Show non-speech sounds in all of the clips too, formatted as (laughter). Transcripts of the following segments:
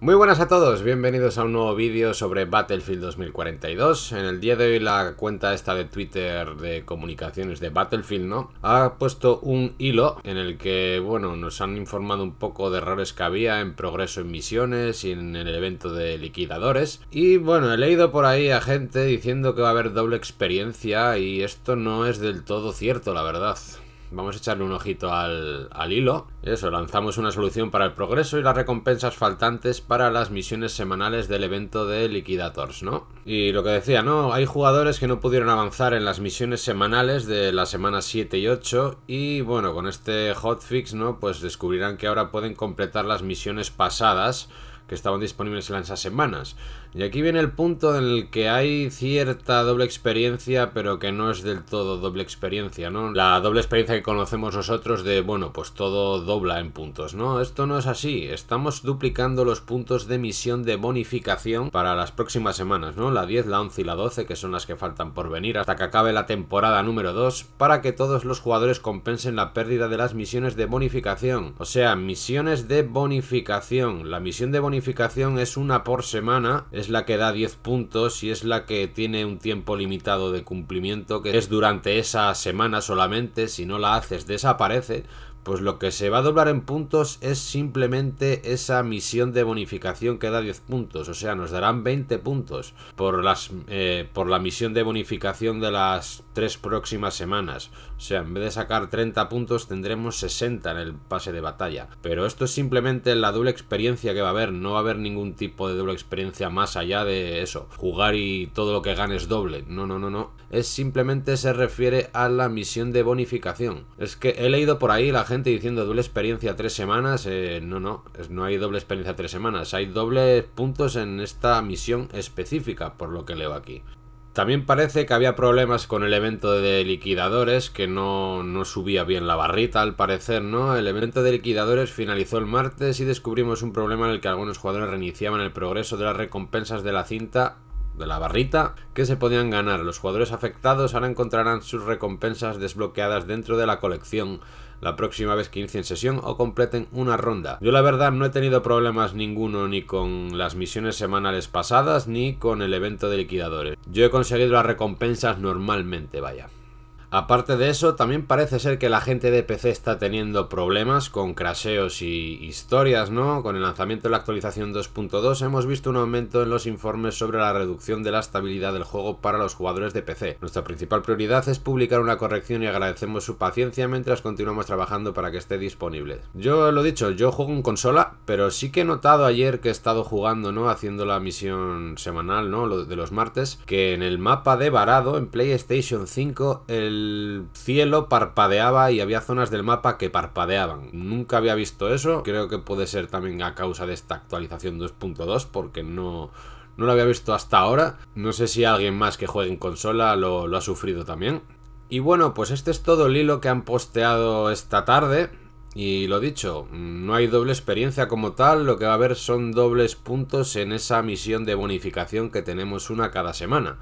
Muy buenas a todos, bienvenidos a un nuevo vídeo sobre Battlefield 2042. En el día de hoy la cuenta esta de Twitter de comunicaciones de Battlefield, ¿no? Ha puesto un hilo en el que, bueno, nos han informado un poco de errores que había en progreso en misiones y en el evento de liquidadores. Y bueno, he leído por ahí a gente diciendo que va a haber doble experiencia y esto no es del todo cierto, la verdad. Vamos a echarle un ojito al, hilo. Eso, lanzamos una solución para el progreso y las recompensas faltantes para las misiones semanales del evento de Liquidators, ¿no? Y lo que decía, ¿no? Hay jugadores que no pudieron avanzar en las misiones semanales de la semana 7 y 8 y bueno, con este hotfix, ¿no? Pues descubrirán que ahora pueden completar las misiones pasadas que estaban disponibles en esas semanas. Y aquí viene el punto en el que hay cierta doble experiencia, pero que no es del todo doble experiencia, ¿no? La doble experiencia que conocemos nosotros de, bueno, pues todo dobla en puntos, ¿no? Esto no es así, estamos duplicando los puntos de misión de bonificación para las próximas semanas, ¿no? La 10, la 11 y la 12, que son las que faltan por venir hasta que acabe la temporada número 2, para que todos los jugadores compensen la pérdida de las misiones de bonificación. O sea, misiones de bonificación. La misión de bonificación es una por semana, es la que da 10 puntos y es la que tiene un tiempo limitado de cumplimiento, que es durante esa semana solamente, si no la haces desaparece, pues lo que se va a doblar en puntos es simplemente esa misión de bonificación que da 10 puntos. O sea, nos darán 20 puntos por, las, eh, por la misión de bonificación de las tres próximas semanas. O sea, en vez de sacar 30 puntos tendremos 60 en el pase de batalla. Pero esto es simplemente la doble experiencia que va a haber. No va a haber ningún tipo de doble experiencia más allá de eso. Jugar y todo lo que ganes doble. No, no, no, no. Es simplemente se refiere a la misión de bonificación. Es que he leído por ahí la gente diciendo doble experiencia tres semanas. Eh, no, no, no hay doble experiencia tres semanas. Hay dobles puntos en esta misión específica, por lo que leo aquí. También parece que había problemas con el evento de liquidadores, que no, no, subía bien la barrita al parecer, ¿no? El evento de liquidadores finalizó el martes y descubrimos un problema en el que algunos jugadores reiniciaban el progreso de las recompensas de la cinta de la barrita que se podían ganar. Los jugadores afectados ahora encontrarán sus recompensas desbloqueadas dentro de la colección la próxima vez que inicien sesión o completen una ronda. Yo la verdad no he tenido problemas ninguno ni con las misiones semanales pasadas ni con el evento de liquidadores. Yo he conseguido las recompensas normalmente, vaya. Aparte de eso, también parece ser que la gente de PC está teniendo problemas con craseos y historias, ¿no? Con el lanzamiento de la actualización 2.2 hemos visto un aumento en los informes sobre la reducción de la estabilidad del juego para los jugadores de PC. Nuestra principal prioridad es publicar una corrección y agradecemos su paciencia mientras continuamos trabajando para que esté disponible. Yo lo he dicho, yo juego en consola, pero sí que he notado ayer que he estado jugando, ¿no? Haciendo la misión semanal, ¿no? De los martes, que en el mapa de varado en PlayStation 5 el el cielo parpadeaba y había zonas del mapa que parpadeaban. Nunca había visto eso. Creo que puede ser también a causa de esta actualización 2.2 porque no... No lo había visto hasta ahora. No sé si alguien más que juegue en consola lo, lo ha sufrido también. Y bueno, pues este es todo el hilo que han posteado esta tarde. Y lo dicho, no hay doble experiencia como tal, lo que va a haber son dobles puntos en esa misión de bonificación que tenemos una cada semana.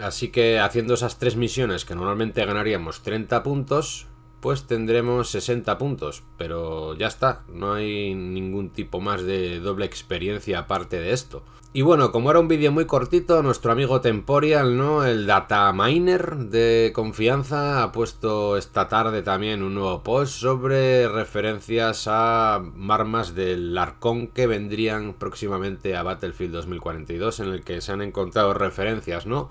Así que haciendo esas tres misiones que normalmente ganaríamos 30 puntos, pues tendremos 60 puntos. Pero ya está, no hay ningún tipo más de doble experiencia aparte de esto. Y bueno, como era un vídeo muy cortito, nuestro amigo Temporial, ¿no? El data miner de confianza ha puesto esta tarde también un nuevo post sobre referencias a armas del Arcón que vendrían próximamente a Battlefield 2042 en el que se han encontrado referencias, ¿no?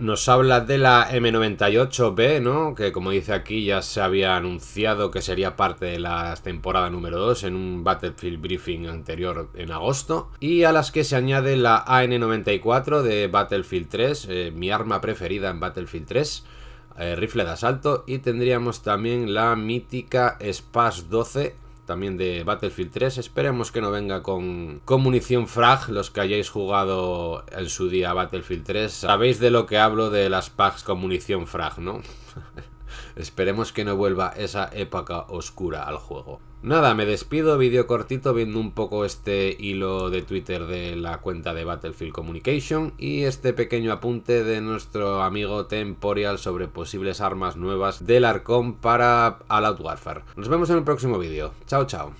Nos habla de la M98B, ¿no? Que como dice aquí ya se había anunciado que sería parte de la temporada número 2 en un Battlefield Briefing anterior en agosto. Y a las que se añade la AN94 de Battlefield 3, eh, mi arma preferida en Battlefield 3. Eh, rifle de asalto y tendríamos también la mítica SPAS 12 también de Battlefield 3. Esperemos que no venga con, munición frag. Los que hayáis jugado en su día Battlefield 3, sabéis de lo que hablo de las packs con munición frag, ¿no? (laughs) Esperemos que no vuelva esa época oscura al juego. Nada, me despido, vídeo cortito viendo un poco este hilo de Twitter de la cuenta de Battlefield Communication y este pequeño apunte de nuestro amigo Temporial sobre posibles armas nuevas del Arcón para Out Warfare. Nos vemos en el próximo vídeo. Chao, chao.